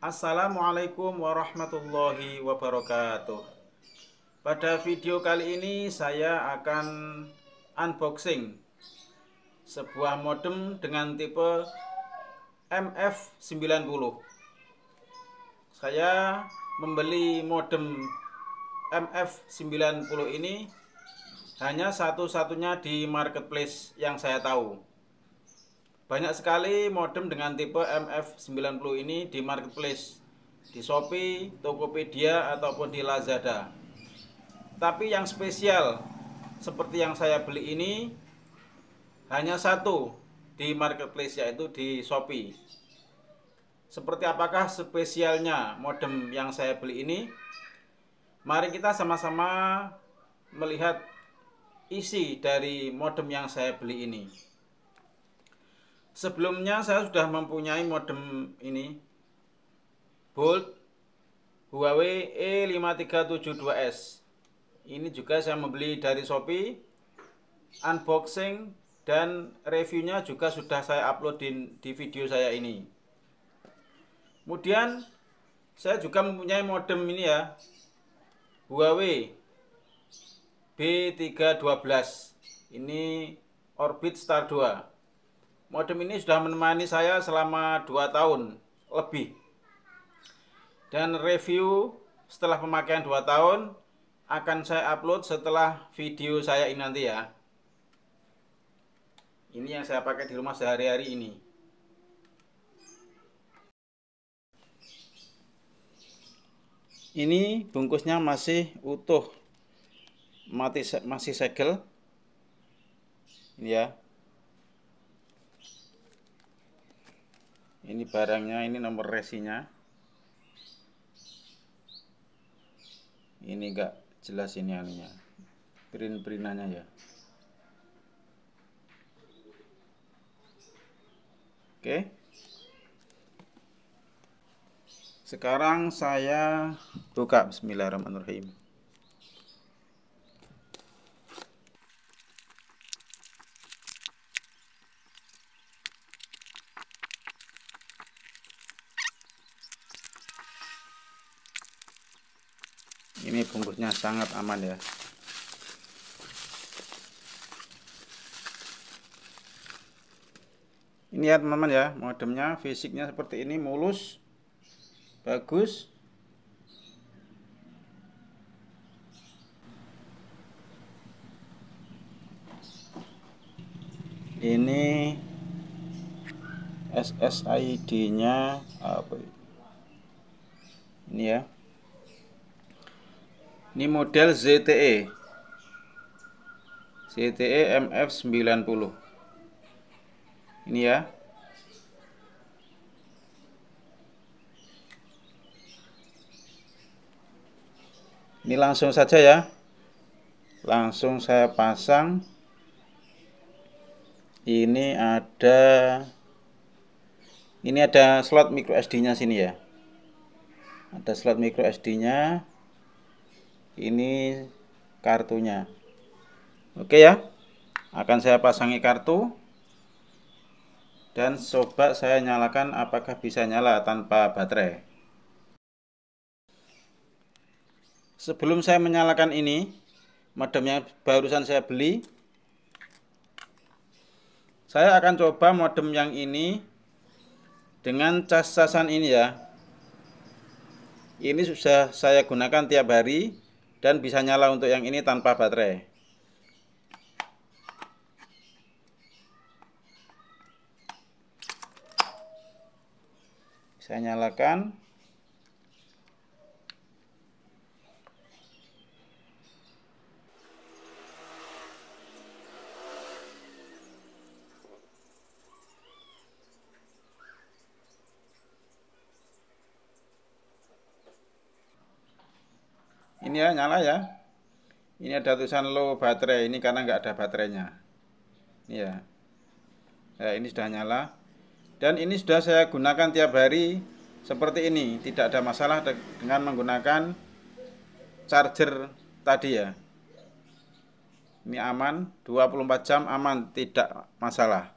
Assalamualaikum warahmatullahi wabarakatuh Pada video kali ini saya akan unboxing Sebuah modem dengan tipe MF90 Saya membeli modem MF90 ini Hanya satu-satunya di marketplace yang saya tahu banyak sekali modem dengan tipe MF90 ini di marketplace, di Shopee, Tokopedia, ataupun di Lazada. Tapi yang spesial seperti yang saya beli ini hanya satu di marketplace yaitu di Shopee. Seperti apakah spesialnya modem yang saya beli ini? Mari kita sama-sama melihat isi dari modem yang saya beli ini sebelumnya saya sudah mempunyai modem ini Bolt Huawei E5372S ini juga saya membeli dari Shopee unboxing dan reviewnya juga sudah saya upload di, di video saya ini kemudian saya juga mempunyai modem ini ya Huawei B312 ini Orbit Star 2 Modem ini sudah menemani saya selama 2 tahun lebih. Dan review setelah pemakaian 2 tahun akan saya upload setelah video saya ini nanti ya. Ini yang saya pakai di rumah sehari-hari ini. Ini bungkusnya masih utuh. Mati, masih segel. ya, ini barangnya ini nomor resinya ini enggak jelas ini anunya print printannya ya oke sekarang saya buka bismillahirrahmanirrahim sangat aman ya ini ya teman-teman ya modemnya fisiknya seperti ini mulus bagus ini SSID nya apa ya? ini ya ini model ZTE. ZTE MF90. Ini ya. Ini langsung saja ya. Langsung saya pasang. Ini ada ini ada slot micro SD-nya sini ya. Ada slot micro SD-nya ini kartunya oke ya akan saya pasangi kartu dan coba saya nyalakan apakah bisa nyala tanpa baterai sebelum saya menyalakan ini modem yang barusan saya beli saya akan coba modem yang ini dengan cas-casan ini ya ini sudah saya gunakan tiap hari dan bisa nyala untuk yang ini tanpa baterai saya nyalakan ini ya nyala ya ini ada tulisan low baterai ini karena nggak ada baterainya ini ya ya ini sudah nyala dan ini sudah saya gunakan tiap hari seperti ini tidak ada masalah dengan menggunakan charger tadi ya ini aman 24 jam aman tidak masalah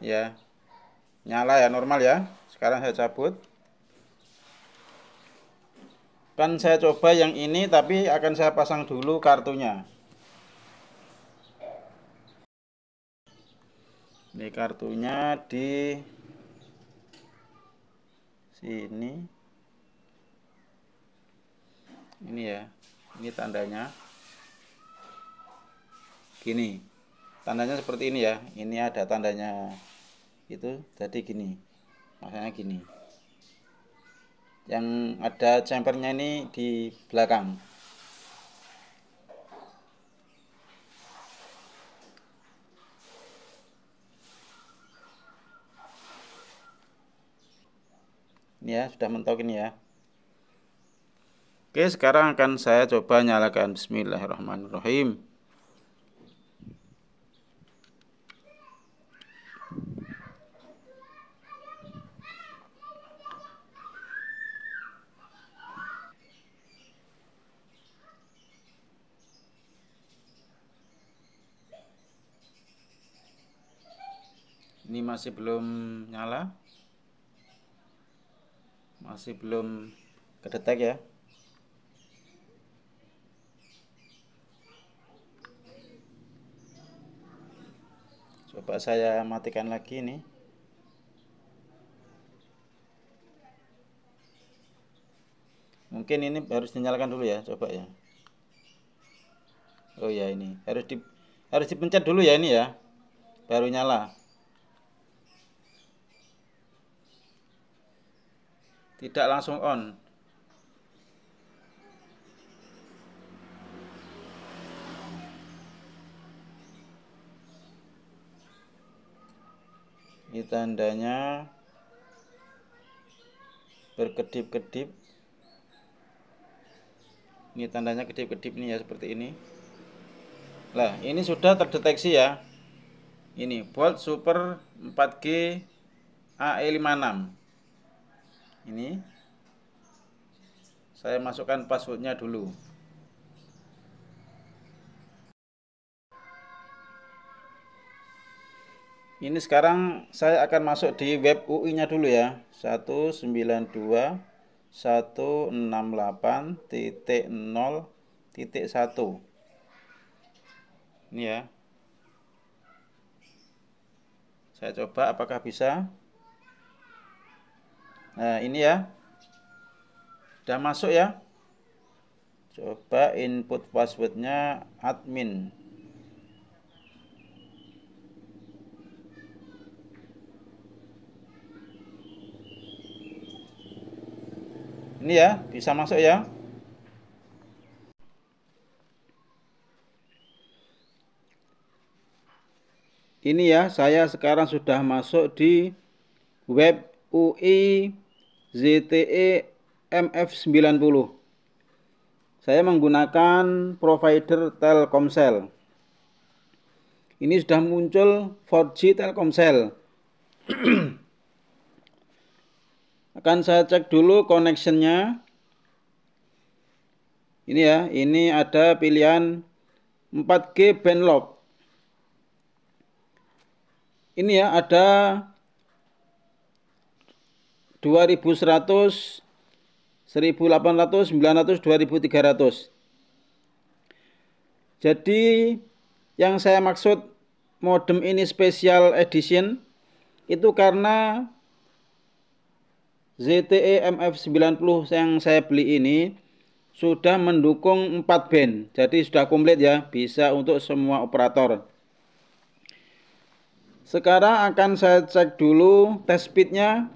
ya nyala ya normal ya sekarang saya cabut kan saya coba yang ini tapi akan saya pasang dulu kartunya ini kartunya di sini ini ya ini tandanya gini tandanya seperti ini ya ini ada tandanya itu jadi gini maksudnya gini yang ada chambernya ini di belakang ini ya sudah mentok ini ya Oke sekarang akan saya coba nyalakan Bismillahirrahmanirrahim masih belum nyala masih belum kedetek ya coba saya matikan lagi ini mungkin ini harus dinyalakan dulu ya coba ya oh ya ini harus di harus dipencet dulu ya ini ya baru nyala tidak langsung on ini tandanya berkedip-kedip ini tandanya kedip-kedip nih ya seperti ini lah ini sudah terdeteksi ya ini Bolt super 4G AE56 ini saya masukkan passwordnya dulu ini sekarang saya akan masuk di web UI nya dulu ya 192.168.0.1 ini ya saya coba apakah bisa Nah, ini ya. Sudah masuk ya. Coba input passwordnya admin. Ini ya, bisa masuk ya. Ini ya, saya sekarang sudah masuk di web UI ZTE MF90. Saya menggunakan provider Telkomsel. Ini sudah muncul 4G Telkomsel. Akan saya cek dulu connectionnya. Ini ya, ini ada pilihan 4G Band lock. Ini ya, ada 2100 1800 900 2300 jadi yang saya maksud modem ini special edition itu karena ZTE MF90 yang saya beli ini sudah mendukung 4 band. Jadi sudah komplit ya, bisa untuk semua operator. Sekarang akan saya cek dulu test speednya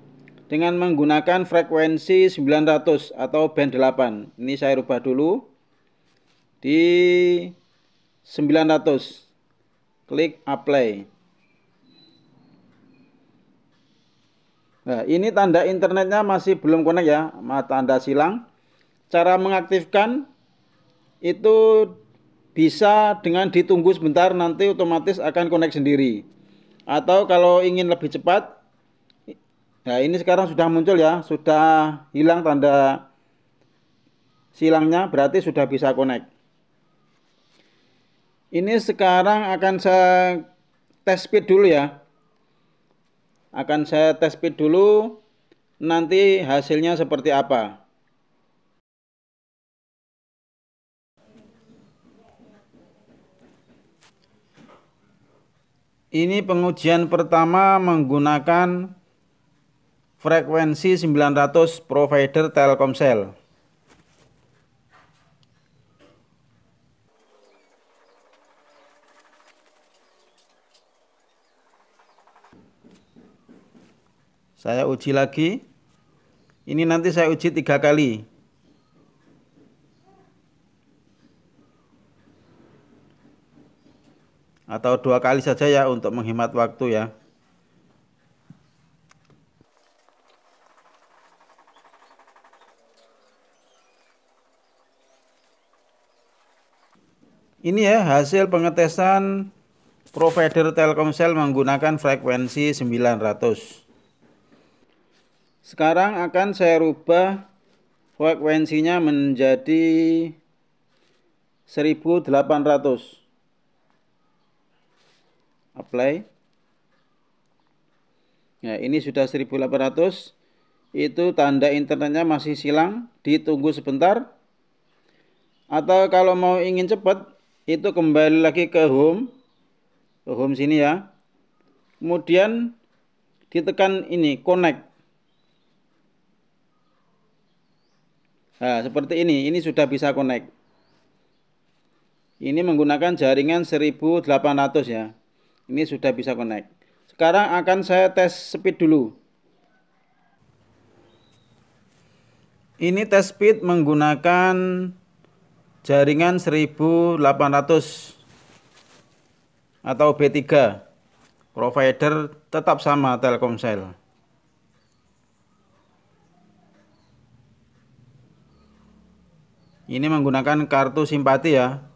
dengan menggunakan frekuensi 900 atau band 8. Ini saya rubah dulu di 900. Klik apply. Nah, ini tanda internetnya masih belum connect ya, mata anda silang. Cara mengaktifkan itu bisa dengan ditunggu sebentar nanti otomatis akan connect sendiri. Atau kalau ingin lebih cepat Nah, ini sekarang sudah muncul ya, sudah hilang tanda silangnya, berarti sudah bisa connect. Ini sekarang akan saya test speed dulu ya. Akan saya test speed dulu, nanti hasilnya seperti apa. Ini pengujian pertama menggunakan frekuensi 900 provider Telkomsel. Saya uji lagi. Ini nanti saya uji tiga kali. Atau dua kali saja ya untuk menghemat waktu ya. ini ya hasil pengetesan provider Telkomsel menggunakan frekuensi 900 sekarang akan saya rubah frekuensinya menjadi 1800 apply ya nah, ini sudah 1800 itu tanda internetnya masih silang ditunggu sebentar atau kalau mau ingin cepat itu kembali lagi ke home ke home sini ya kemudian ditekan ini connect nah seperti ini ini sudah bisa connect ini menggunakan jaringan 1800 ya ini sudah bisa connect sekarang akan saya tes speed dulu ini tes speed menggunakan jaringan 1800 atau B3 provider tetap sama Telkomsel ini menggunakan kartu simpati ya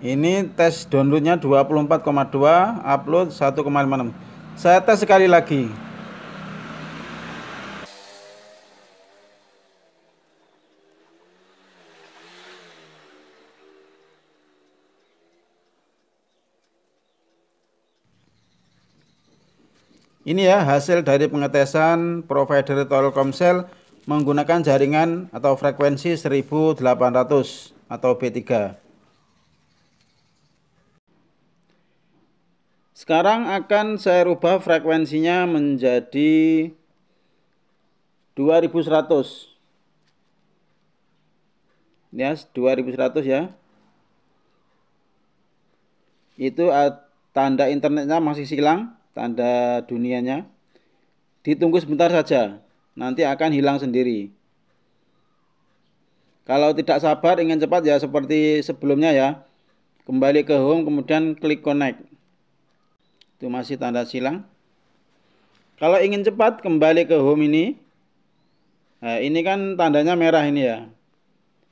Ini tes downloadnya 24,2, upload 1,56. Saya tes sekali lagi. Ini ya hasil dari pengetesan provider Telkomsel menggunakan jaringan atau frekuensi 1800 atau B3. Sekarang akan saya rubah frekuensinya menjadi 2100. Ya, 2100 ya. Itu eh, tanda internetnya masih silang, tanda dunianya. Ditunggu sebentar saja, nanti akan hilang sendiri. Kalau tidak sabar ingin cepat ya seperti sebelumnya ya. Kembali ke home kemudian klik connect. Itu masih tanda silang. Kalau ingin cepat kembali ke home ini. Nah, ini kan tandanya merah ini ya.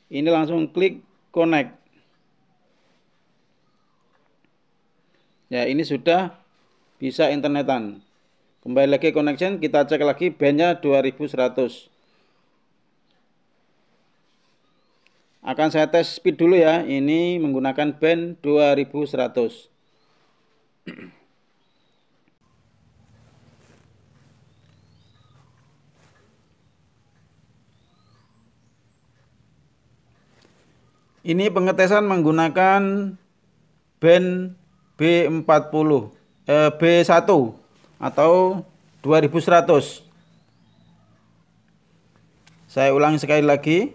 Ini langsung klik connect. Ya, ini sudah bisa internetan. Kembali lagi connection, kita cek lagi bandnya 2100. Akan saya tes speed dulu ya, ini menggunakan band 2100. Ini pengetesan menggunakan band B40 eh, B1 atau 2100. Saya ulangi sekali lagi.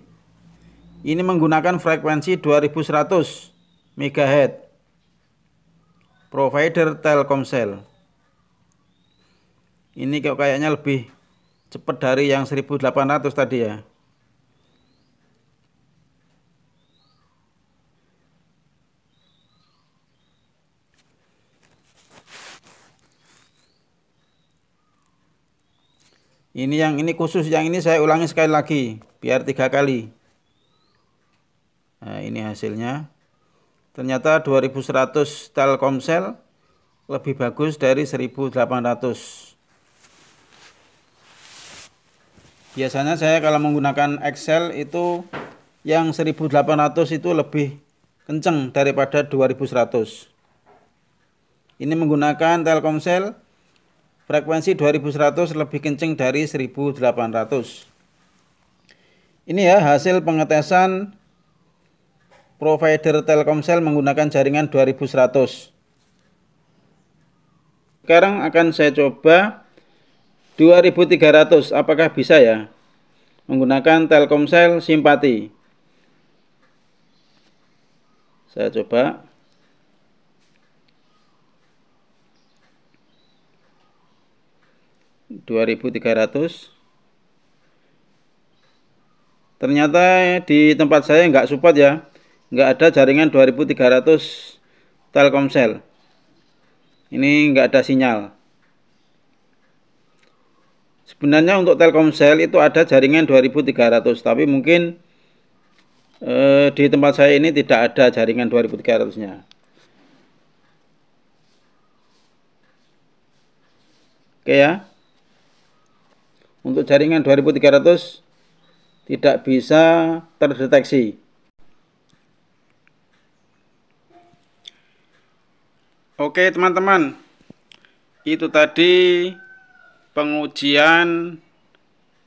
Ini menggunakan frekuensi 2100 MHz. Provider Telkomsel. Ini kayaknya lebih cepat dari yang 1800 tadi ya. Ini yang ini khusus, yang ini saya ulangi sekali lagi, biar tiga kali. Nah, ini hasilnya. Ternyata 2100 Telkomsel lebih bagus dari 1800. Biasanya saya kalau menggunakan Excel itu yang 1800 itu lebih kenceng daripada 2100. Ini menggunakan Telkomsel frekuensi 2100 lebih kenceng dari 1800. Ini ya hasil pengetesan provider Telkomsel menggunakan jaringan 2100. Sekarang akan saya coba 2300 apakah bisa ya menggunakan Telkomsel Simpati. Saya coba 2300 ternyata di tempat saya nggak support ya nggak ada jaringan 2300 Telkomsel ini nggak ada sinyal sebenarnya untuk Telkomsel itu ada jaringan 2300 tapi mungkin eh, di tempat saya ini tidak ada jaringan 2300 nya oke ya untuk jaringan 2300 tidak bisa terdeteksi. Oke teman-teman, itu tadi pengujian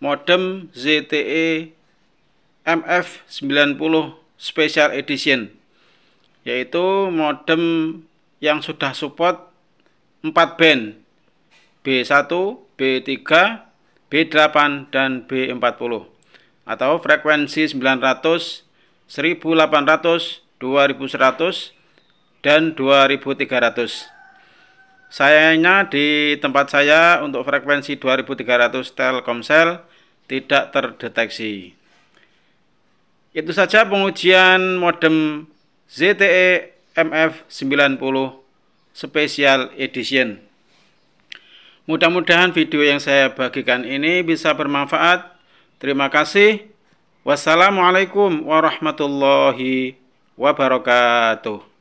modem ZTE MF90 Special Edition yaitu modem yang sudah support 4 band B1, B3, B8 dan B40 atau frekuensi 900, 1800, 2100 dan 2300. Sayangnya di tempat saya untuk frekuensi 2300 Telkomsel tidak terdeteksi. Itu saja pengujian modem ZTE MF90 Special Edition. Mudah-mudahan video yang saya bagikan ini bisa bermanfaat. Terima kasih. Wassalamualaikum warahmatullahi wabarakatuh.